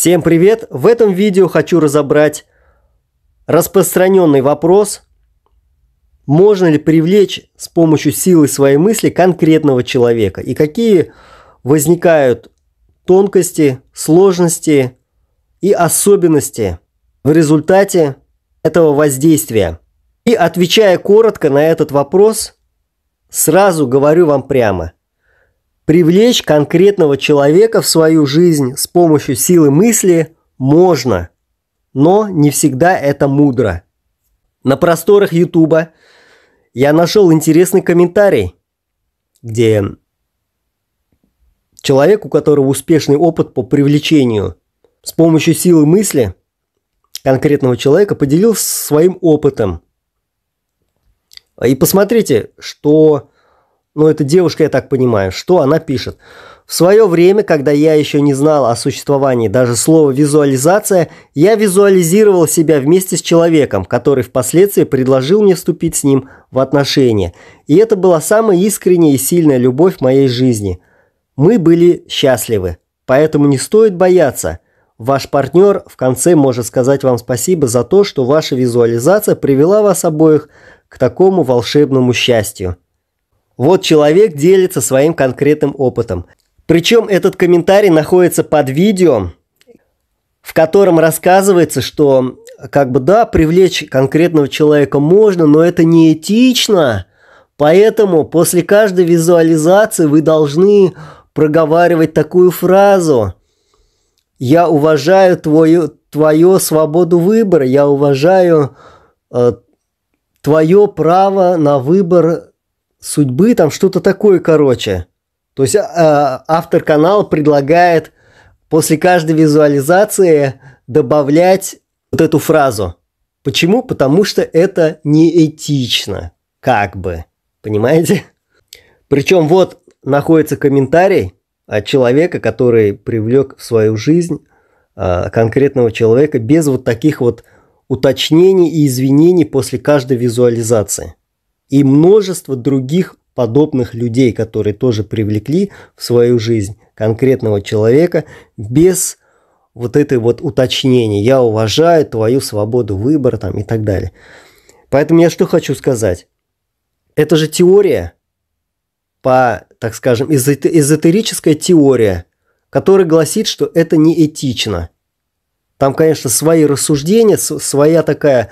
Всем привет! В этом видео хочу разобрать распространенный вопрос, можно ли привлечь с помощью силы своей мысли конкретного человека и какие возникают тонкости, сложности и особенности в результате этого воздействия. И отвечая коротко на этот вопрос, сразу говорю вам прямо – Привлечь конкретного человека в свою жизнь с помощью силы мысли можно, но не всегда это мудро. На просторах Ютуба я нашел интересный комментарий, где человек, у которого успешный опыт по привлечению с помощью силы мысли конкретного человека, поделился своим опытом. И посмотрите, что ну, эта девушка, я так понимаю, что она пишет. В свое время, когда я еще не знал о существовании даже слова «визуализация», я визуализировал себя вместе с человеком, который впоследствии предложил мне вступить с ним в отношения. И это была самая искренняя и сильная любовь в моей жизни. Мы были счастливы, поэтому не стоит бояться. Ваш партнер в конце может сказать вам спасибо за то, что ваша визуализация привела вас обоих к такому волшебному счастью. Вот человек делится своим конкретным опытом. Причем этот комментарий находится под видео, в котором рассказывается, что как бы да, привлечь конкретного человека можно, но это неэтично. Поэтому после каждой визуализации вы должны проговаривать такую фразу. Я уважаю твою, твою свободу выбора, я уважаю э, твое право на выбор судьбы, там что-то такое, короче. То есть а, а, автор канала предлагает после каждой визуализации добавлять вот эту фразу. Почему? Потому что это неэтично, как бы, понимаете? Причем вот находится комментарий от человека, который привлек в свою жизнь а, конкретного человека без вот таких вот уточнений и извинений после каждой визуализации и множество других подобных людей, которые тоже привлекли в свою жизнь конкретного человека без вот этой вот уточнения. Я уважаю твою свободу выбора там и так далее. Поэтому я что хочу сказать? Это же теория, по, так скажем, эзотерическая теория, которая гласит, что это неэтично. Там, конечно, свои рассуждения, своя такая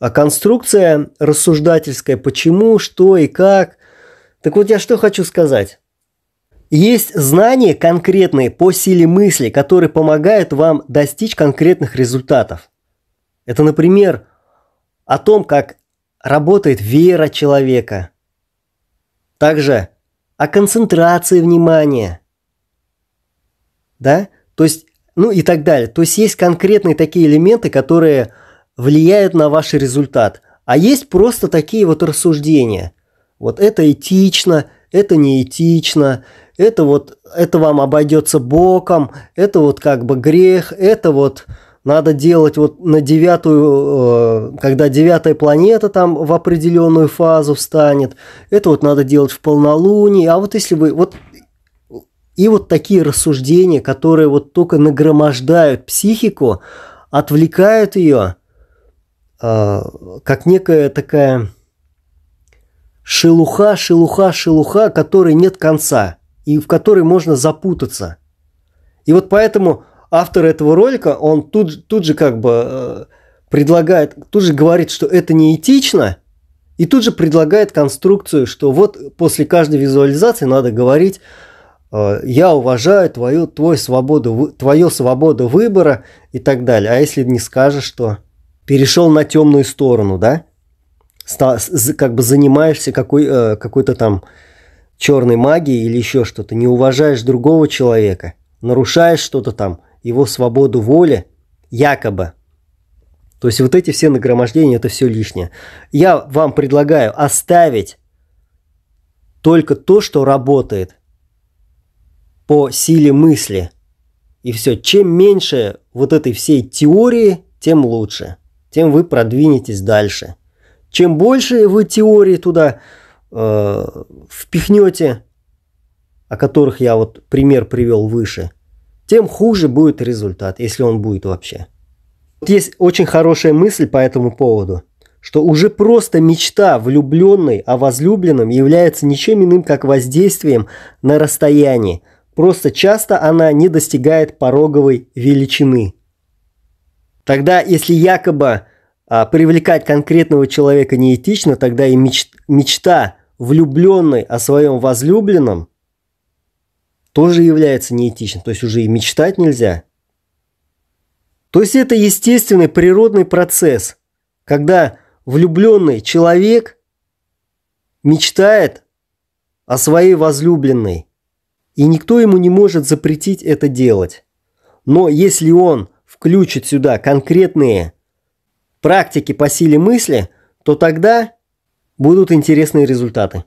а конструкция рассуждательская, почему, что и как. Так вот я что хочу сказать. Есть знания конкретные по силе мысли, которые помогают вам достичь конкретных результатов. Это, например, о том, как работает вера человека. Также о концентрации внимания. Да? То есть, ну и так далее. То есть есть конкретные такие элементы, которые влияет на ваш результат. А есть просто такие вот рассуждения. Вот это этично, это неэтично, это вот, это вам обойдется боком, это вот как бы грех, это вот надо делать вот на девятую, э, когда девятая планета там в определенную фазу встанет, это вот надо делать в полнолуние, а вот если вы, вот и вот такие рассуждения, которые вот только нагромождают психику, отвлекают ее – Э, как некая такая шелуха, шелуха, шелуха, которой нет конца и в которой можно запутаться. И вот поэтому автор этого ролика, он тут, тут же как бы э, предлагает, тут же говорит, что это неэтично, и тут же предлагает конструкцию, что вот после каждой визуализации надо говорить, э, я уважаю твою, твою, свободу, твою свободу выбора и так далее. А если не скажешь, что перешел на темную сторону, да? как бы занимаешься какой, э, какой-то там черной магией или еще что-то, не уважаешь другого человека, нарушаешь что-то там, его свободу воли, якобы. То есть вот эти все нагромождения, это все лишнее. Я вам предлагаю оставить только то, что работает по силе мысли. И все, чем меньше вот этой всей теории, тем лучше тем вы продвинетесь дальше. Чем больше вы теории туда э, впихнете, о которых я вот пример привел выше, тем хуже будет результат, если он будет вообще. Вот есть очень хорошая мысль по этому поводу, что уже просто мечта влюбленной о возлюбленном является ничем иным, как воздействием на расстоянии. Просто часто она не достигает пороговой величины – Тогда, если якобы а, привлекать конкретного человека неэтично, тогда и меч, мечта влюбленной о своем возлюбленном тоже является неэтичной. То есть уже и мечтать нельзя. То есть это естественный природный процесс, когда влюбленный человек мечтает о своей возлюбленной, и никто ему не может запретить это делать. Но если он – включит сюда конкретные практики по силе мысли, то тогда будут интересные результаты.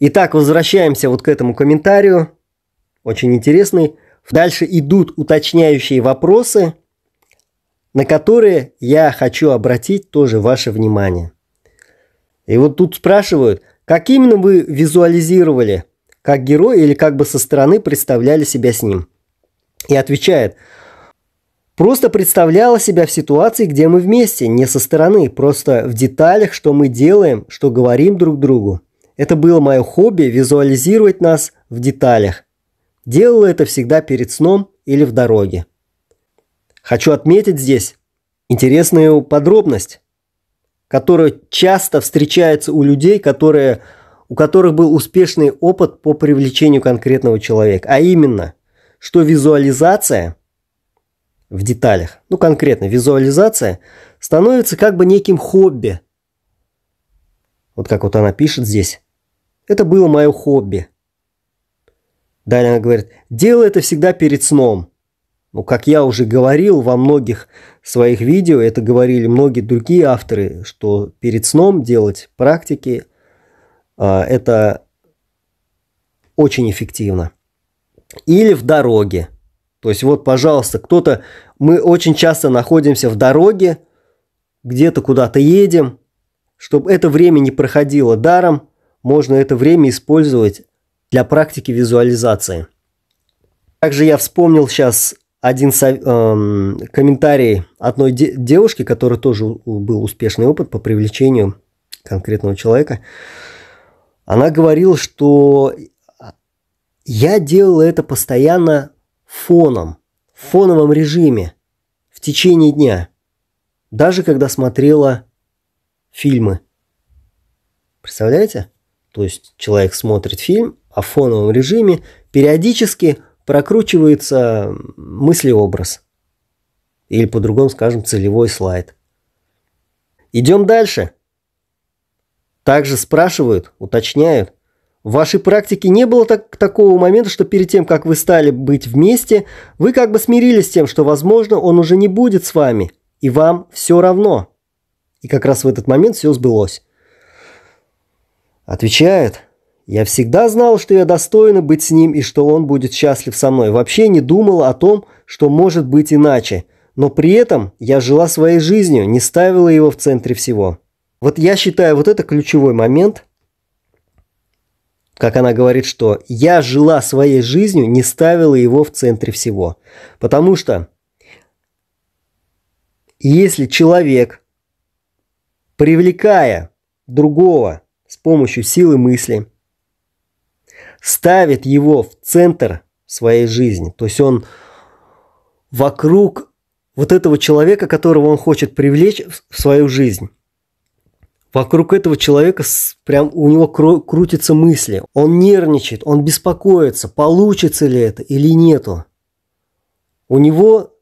Итак, возвращаемся вот к этому комментарию. Очень интересный. Дальше идут уточняющие вопросы, на которые я хочу обратить тоже ваше внимание. И вот тут спрашивают, как именно вы визуализировали, как герой или как бы со стороны представляли себя с ним – и отвечает, Просто представляла себя в ситуации, где мы вместе, не со стороны, просто в деталях, что мы делаем, что говорим друг другу. Это было мое хобби – визуализировать нас в деталях. Делала это всегда перед сном или в дороге. Хочу отметить здесь интересную подробность, которая часто встречается у людей, которые, у которых был успешный опыт по привлечению конкретного человека. А именно – что визуализация в деталях, ну конкретно визуализация, становится как бы неким хобби. Вот как вот она пишет здесь. Это было мое хобби. Далее она говорит, дело это всегда перед сном. Ну, как я уже говорил во многих своих видео, это говорили многие другие авторы, что перед сном делать практики, а, это очень эффективно или в дороге. То есть вот, пожалуйста, кто-то... Мы очень часто находимся в дороге, где-то куда-то едем. Чтобы это время не проходило даром, можно это время использовать для практики визуализации. Также я вспомнил сейчас один эм, комментарий одной де- девушки, которая тоже был успешный опыт по привлечению конкретного человека. Она говорила, что я делала это постоянно фоном, в фоновом режиме, в течение дня, даже когда смотрела фильмы. Представляете? То есть человек смотрит фильм, а в фоновом режиме периодически прокручивается мыслеобраз. Или по-другому скажем, целевой слайд. Идем дальше. Также спрашивают, уточняют, в вашей практике не было так, такого момента, что перед тем, как вы стали быть вместе, вы как бы смирились с тем, что, возможно, он уже не будет с вами, и вам все равно. И как раз в этот момент все сбылось. Отвечает. Я всегда знал, что я достойна быть с ним и что он будет счастлив со мной. Вообще не думала о том, что может быть иначе. Но при этом я жила своей жизнью, не ставила его в центре всего. Вот я считаю, вот это ключевой момент, как она говорит, что «я жила своей жизнью, не ставила его в центре всего». Потому что если человек, привлекая другого с помощью силы мысли, ставит его в центр своей жизни, то есть он вокруг вот этого человека, которого он хочет привлечь в свою жизнь, Вокруг этого человека прям у него крутятся мысли. Он нервничает, он беспокоится, получится ли это или нету. У него,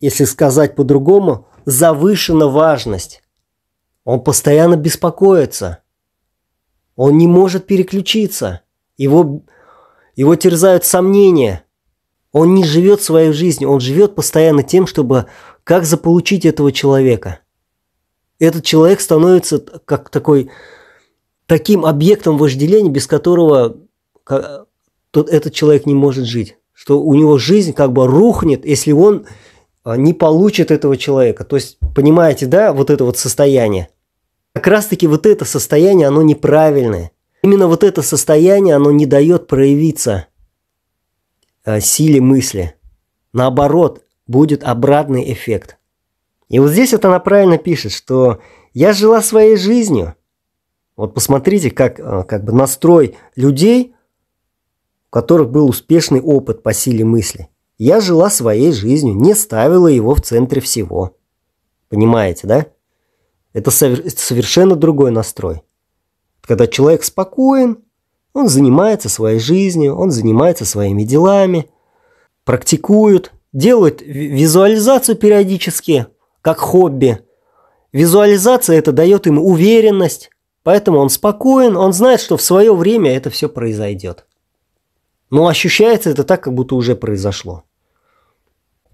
если сказать по-другому, завышена важность. Он постоянно беспокоится. Он не может переключиться. Его, его терзают сомнения. Он не живет своей жизнью, он живет постоянно тем, чтобы как заполучить этого человека. Этот человек становится как такой, таким объектом вожделения, без которого тот, этот человек не может жить. Что у него жизнь как бы рухнет, если он а, не получит этого человека. То есть, понимаете, да, вот это вот состояние. Как раз-таки вот это состояние, оно неправильное. Именно вот это состояние, оно не дает проявиться а, силе мысли. Наоборот, будет обратный эффект – и вот здесь вот она правильно пишет, что я жила своей жизнью. Вот посмотрите, как, э, как бы настрой людей, у которых был успешный опыт по силе мысли. Я жила своей жизнью, не ставила его в центре всего. Понимаете, да? Это совершенно другой настрой. Когда человек спокоен, он занимается своей жизнью, он занимается своими делами, практикует, делает визуализацию периодически – как хобби. Визуализация это дает ему уверенность, поэтому он спокоен, он знает, что в свое время это все произойдет. Но ощущается это так, как будто уже произошло.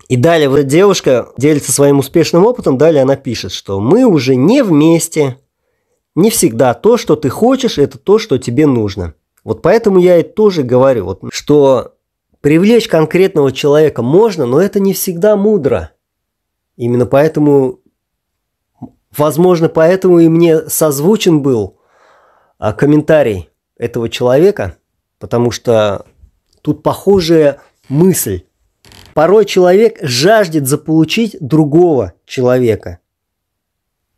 И далее вот девушка делится своим успешным опытом, далее она пишет, что мы уже не вместе. Не всегда то, что ты хочешь, это то, что тебе нужно. Вот поэтому я и тоже говорю, вот, что привлечь конкретного человека можно, но это не всегда мудро. Именно поэтому, возможно, поэтому и мне созвучен был а, комментарий этого человека, потому что тут похожая мысль. Порой человек жаждет заполучить другого человека.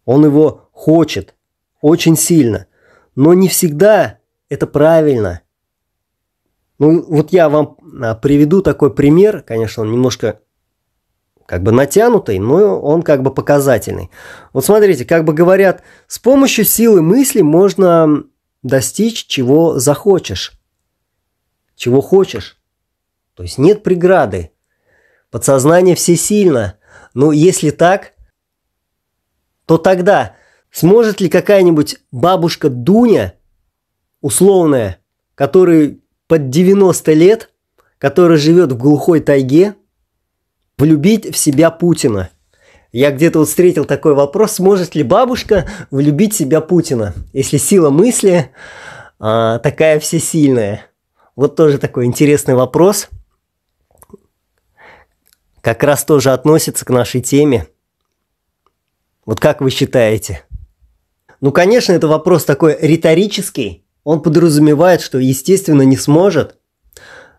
Он его хочет очень сильно, но не всегда это правильно. Ну, вот я вам а, приведу такой пример, конечно, он немножко как бы натянутый, но он как бы показательный. Вот смотрите, как бы говорят, с помощью силы мысли можно достичь чего захочешь, чего хочешь. То есть нет преграды. Подсознание всесильно. Но если так, то тогда сможет ли какая-нибудь бабушка Дуня, условная, которая под 90 лет, которая живет в глухой тайге, влюбить в себя Путина. Я где-то вот встретил такой вопрос, сможет ли бабушка влюбить в себя Путина, если сила мысли а, такая всесильная. Вот тоже такой интересный вопрос. Как раз тоже относится к нашей теме. Вот как вы считаете? Ну, конечно, это вопрос такой риторический. Он подразумевает, что, естественно, не сможет –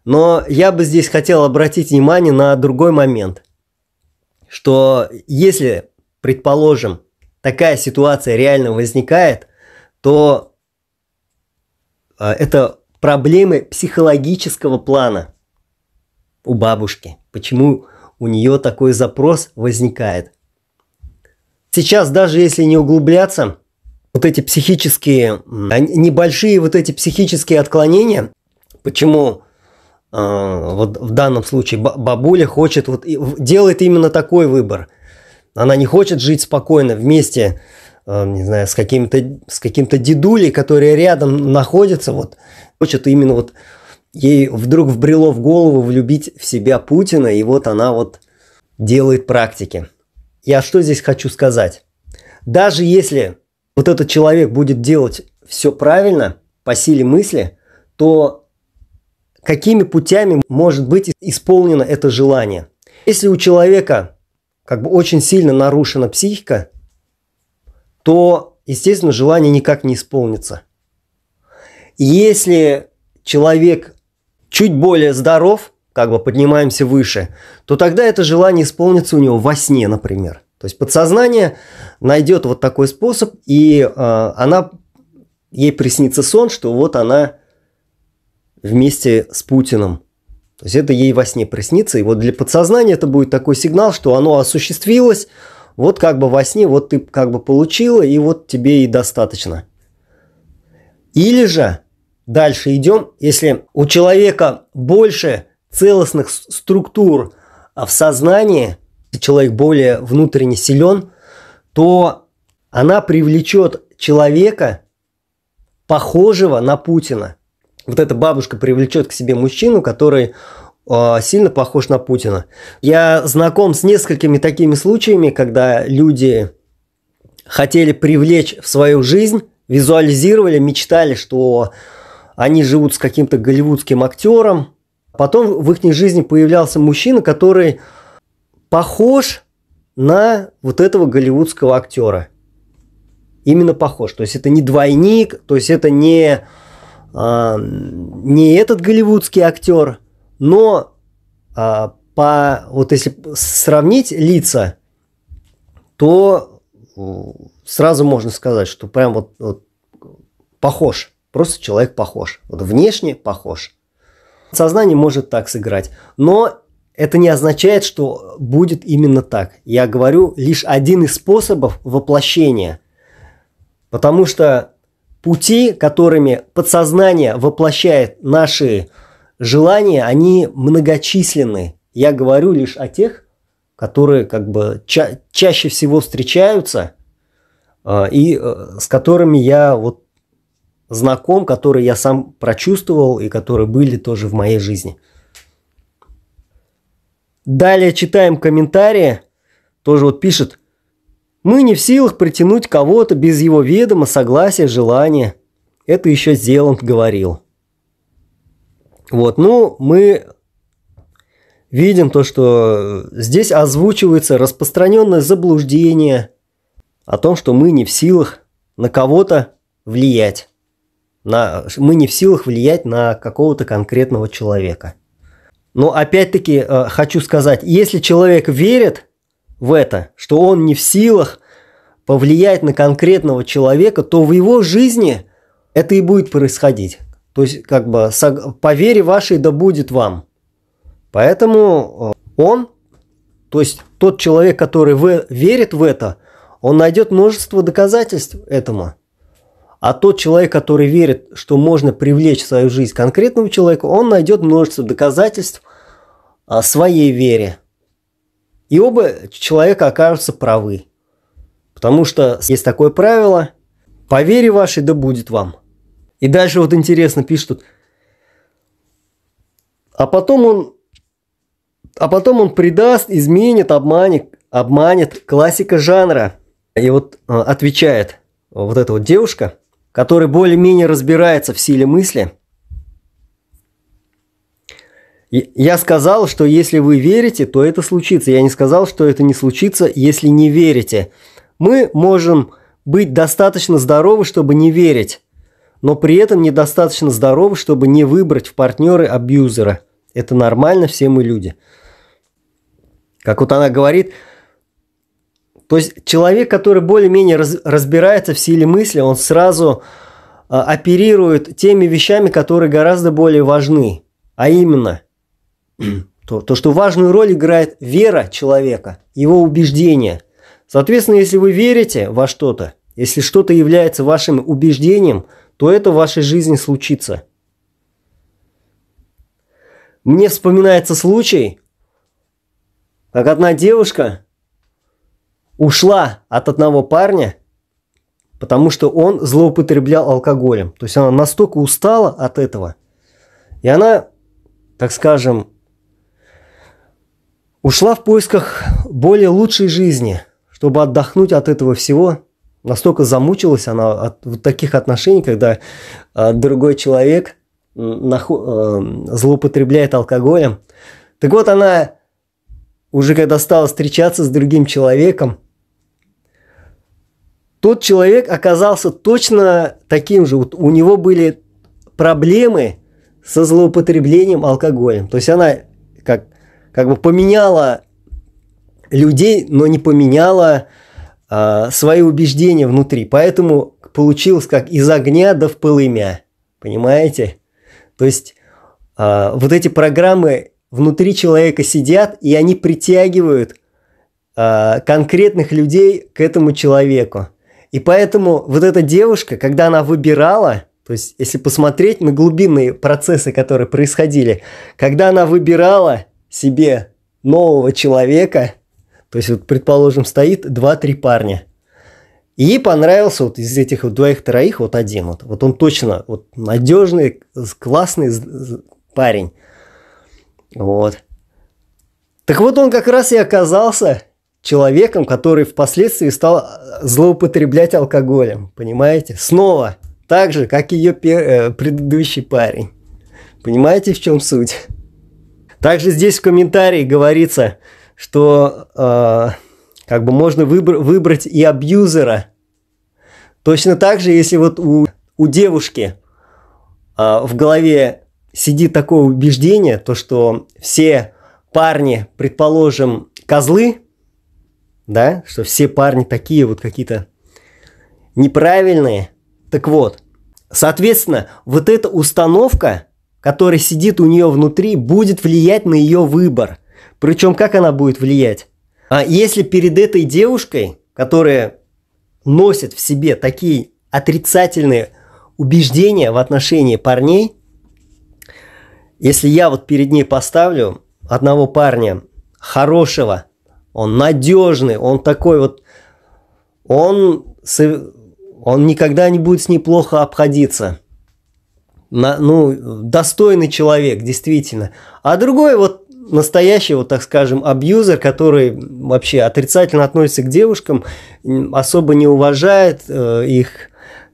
но я бы здесь хотел обратить внимание на другой момент, что если, предположим, такая ситуация реально возникает, то а, это проблемы психологического плана у бабушки. Почему у нее такой запрос возникает? Сейчас даже если не углубляться, вот эти психические, небольшие вот эти психические отклонения, почему Э, вот в данном случае бабуля хочет, вот, делает именно такой выбор. Она не хочет жить спокойно вместе, э, не знаю, с каким-то, с каким-то дедулей, который рядом находится, вот, хочет именно вот ей вдруг вбрело в голову влюбить в себя Путина, и вот она вот делает практики. Я что здесь хочу сказать? Даже если вот этот человек будет делать все правильно, по силе мысли, то какими путями может быть исполнено это желание. Если у человека как бы очень сильно нарушена психика, то, естественно, желание никак не исполнится. Если человек чуть более здоров, как бы поднимаемся выше, то тогда это желание исполнится у него во сне, например. То есть подсознание найдет вот такой способ, и э, она ей приснится сон, что вот она вместе с Путиным. То есть это ей во сне приснится. И вот для подсознания это будет такой сигнал, что оно осуществилось. Вот как бы во сне, вот ты как бы получила, и вот тебе и достаточно. Или же дальше идем, если у человека больше целостных структур а в сознании, человек более внутренне силен, то она привлечет человека, похожего на Путина – вот эта бабушка привлечет к себе мужчину, который а, сильно похож на Путина. Я знаком с несколькими такими случаями, когда люди хотели привлечь в свою жизнь, визуализировали, мечтали, что они живут с каким-то голливудским актером. Потом в их жизни появлялся мужчина, который похож на вот этого голливудского актера. Именно похож. То есть это не двойник, то есть это не э, не этот голливудский актер, но э, по вот если сравнить лица, то сразу можно сказать, что прям вот, вот похож, просто человек похож, вот внешне похож. Сознание может так сыграть, но это не означает, что будет именно так. Я говорю лишь один из способов воплощения, потому что пути, которыми подсознание воплощает наши желания, они многочисленны. Я говорю лишь о тех, которые как бы ча- чаще всего встречаются э, и э, с которыми я вот знаком, которые я сам прочувствовал и которые были тоже в моей жизни. Далее читаем комментарии. Тоже вот пишет, мы не в силах притянуть кого-то без его ведома, согласия, желания. Это еще Зеланд говорил. Вот, ну, мы видим то, что здесь озвучивается распространенное заблуждение о том, что мы не в силах на кого-то влиять. На, мы не в силах влиять на какого-то конкретного человека. Но опять-таки э, хочу сказать, если человек верит, в это, что он не в силах повлиять на конкретного человека, то в его жизни это и будет происходить. То есть, как бы, по вере вашей да будет вам. Поэтому э, он, то есть тот человек, который в, верит в это, он найдет множество доказательств этому. А тот человек, который верит, что можно привлечь в свою жизнь конкретного человека, он найдет множество доказательств а, своей вере – и оба человека окажутся правы. Потому что есть такое правило «по вере вашей да будет вам». И дальше вот интересно пишут, а потом он, а потом он предаст, изменит, обманет, обманет классика жанра. И вот а, отвечает вот эта вот девушка, которая более-менее разбирается в силе мысли – я сказал, что если вы верите, то это случится. Я не сказал, что это не случится, если не верите. Мы можем быть достаточно здоровы, чтобы не верить, но при этом недостаточно здоровы, чтобы не выбрать в партнеры абьюзера. Это нормально, все мы люди. Как вот она говорит, то есть человек, который более-менее раз, разбирается в силе мысли, он сразу э, оперирует теми вещами, которые гораздо более важны, а именно – то, то, что важную роль играет вера человека, его убеждение. Соответственно, если вы верите во что-то, если что-то является вашим убеждением, то это в вашей жизни случится. Мне вспоминается случай, как одна девушка ушла от одного парня, потому что он злоупотреблял алкоголем. То есть она настолько устала от этого, и она, так скажем, Ушла в поисках более лучшей жизни, чтобы отдохнуть от этого всего. Настолько замучилась она от вот таких отношений, когда э, другой человек наху- э, злоупотребляет алкоголем. Так вот, она уже когда стала встречаться с другим человеком, тот человек оказался точно таким же. Вот у него были проблемы со злоупотреблением алкоголем. То есть она, как как бы поменяла людей, но не поменяла э, свои убеждения внутри. Поэтому получилось как из огня до в полымя. Понимаете? То есть э, вот эти программы внутри человека сидят, и они притягивают э, конкретных людей к этому человеку. И поэтому вот эта девушка, когда она выбирала, то есть если посмотреть на глубинные процессы, которые происходили, когда она выбирала себе нового человека, то есть вот, предположим, стоит 2-3 парня, и ей понравился вот из этих вот двоих-троих вот один. Вот, вот он точно вот надежный, классный парень. Вот. Так вот он как раз и оказался человеком, который впоследствии стал э, злоупотреблять алкоголем, понимаете? Снова, так же, как ее пер- э, предыдущий парень. Понимаете, в чем суть? Также здесь в комментарии говорится, что э, как бы можно выбр- выбрать и абьюзера. Точно так же, если вот у, у девушки э, в голове сидит такое убеждение, то что все парни, предположим, козлы, да, что все парни такие вот какие-то неправильные. Так вот, соответственно, вот эта установка – который сидит у нее внутри, будет влиять на ее выбор. Причем как она будет влиять? А если перед этой девушкой, которая носит в себе такие отрицательные убеждения в отношении парней, если я вот перед ней поставлю одного парня хорошего, он надежный, он такой вот, он, он никогда не будет с ней плохо обходиться на, ну, достойный человек, действительно. А другой вот настоящий, вот так скажем, абьюзер, который вообще отрицательно относится к девушкам, особо не уважает э, их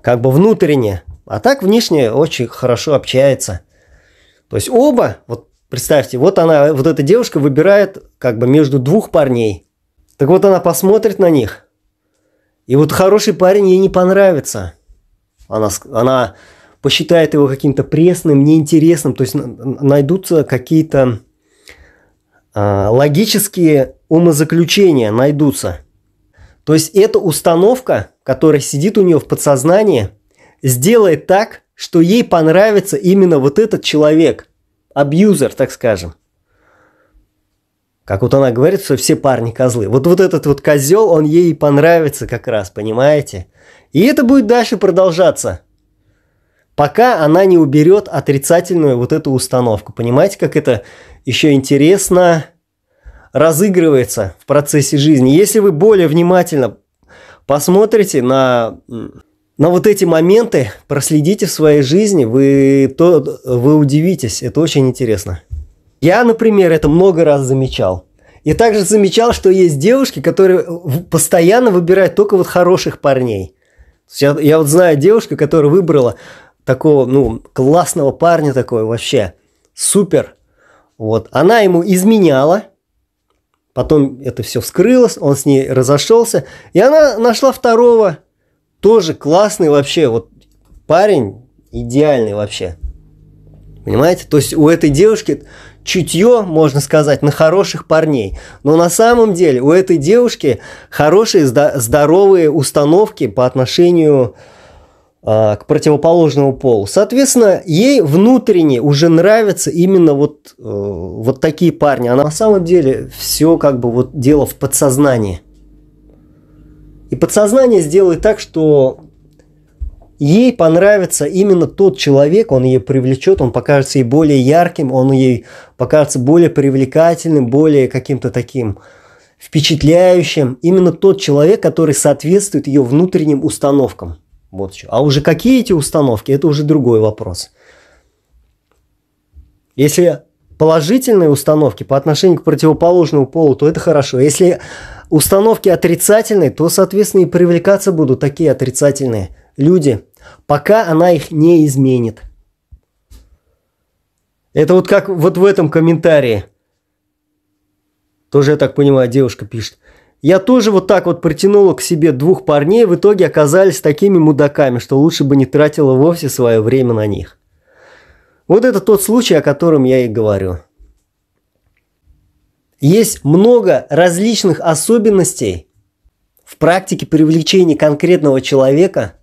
как бы внутренне, а так внешне очень хорошо общается. То есть оба, вот представьте, вот она, вот эта девушка выбирает как бы между двух парней. Так вот она посмотрит на них, и вот хороший парень ей не понравится. Она, она посчитают его каким-то пресным, неинтересным, то есть найдутся какие-то э, логические умозаключения найдутся. То есть эта установка, которая сидит у нее в подсознании, сделает так, что ей понравится именно вот этот человек, абьюзер, так скажем. Как вот она говорит, что все парни козлы. Вот вот этот вот козел, он ей понравится как раз, понимаете? И это будет дальше продолжаться – пока она не уберет отрицательную вот эту установку. Понимаете, как это еще интересно разыгрывается в процессе жизни. Если вы более внимательно посмотрите на, на вот эти моменты, проследите в своей жизни, вы, то, вы удивитесь, это очень интересно. Я, например, это много раз замечал. И также замечал, что есть девушки, которые постоянно выбирают только вот хороших парней. Я, я вот знаю девушку, которая выбрала такого, ну, классного парня такой вообще, супер. Вот, она ему изменяла, потом это все вскрылось, он с ней разошелся, и она нашла второго, тоже классный вообще, вот парень идеальный вообще. Понимаете? То есть у этой девушки чутье, можно сказать, на хороших парней. Но на самом деле у этой девушки хорошие здоровые установки по отношению к а, к противоположному полу. Соответственно, ей внутренне уже нравятся именно вот, э, вот такие парни. Она на самом деле все как бы вот дело в подсознании. И подсознание сделает так, что ей понравится именно тот человек, он ее привлечет, он покажется ей более ярким, он ей покажется более привлекательным, более каким-то таким впечатляющим. Именно тот человек, который соответствует ее внутренним установкам. Вот что. А уже какие эти установки, это уже другой вопрос. Если положительные установки по отношению к противоположному полу, то это хорошо. Если установки отрицательные, то, соответственно, и привлекаться будут такие отрицательные люди, пока она их не изменит. Это вот как вот в этом комментарии. Тоже, я так понимаю, девушка пишет. Я тоже вот так вот притянула к себе двух парней, в итоге оказались такими мудаками, что лучше бы не тратила вовсе свое время на них. Вот это тот случай, о котором я и говорю. Есть много различных особенностей в практике привлечения конкретного человека.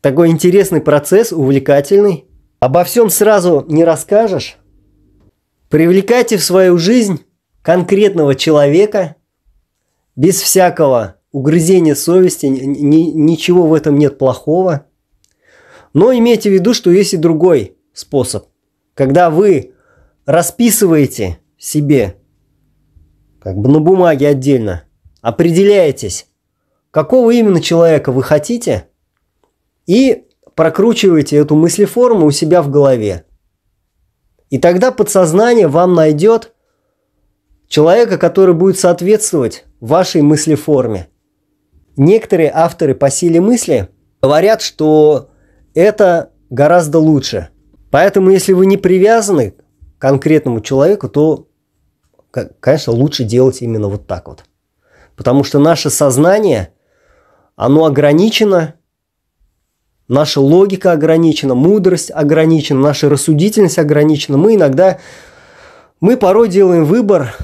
Такой интересный процесс, увлекательный. Обо всем сразу не расскажешь. Привлекайте в свою жизнь конкретного человека – без всякого угрызения совести, ни, ничего в этом нет плохого. Но имейте в виду, что есть и другой способ. Когда вы расписываете себе, как бы на бумаге отдельно, определяетесь, какого именно человека вы хотите, и прокручиваете эту мыслеформу у себя в голове. И тогда подсознание вам найдет – Человека, который будет соответствовать вашей мыслеформе. Некоторые авторы по силе мысли говорят, что это гораздо лучше. Поэтому, если вы не привязаны к конкретному человеку, то, конечно, лучше делать именно вот так вот. Потому что наше сознание, оно ограничено, наша логика ограничена, мудрость ограничена, наша рассудительность ограничена. Мы иногда, мы порой делаем выбор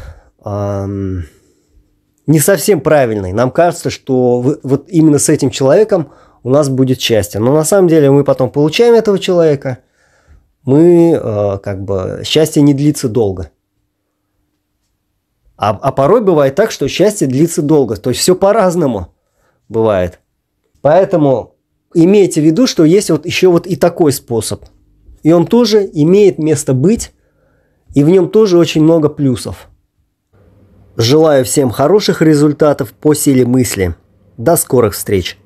не совсем правильной. Нам кажется, что вот именно с этим человеком у нас будет счастье. Но на самом деле мы потом получаем этого человека, мы а, как бы счастье не длится долго. А, а порой бывает так, что счастье длится долго. То есть все по-разному бывает. Поэтому имейте в виду, что есть вот еще вот и такой способ. И он тоже имеет место быть, и в нем тоже очень много плюсов. Желаю всем хороших результатов по силе мысли. До скорых встреч!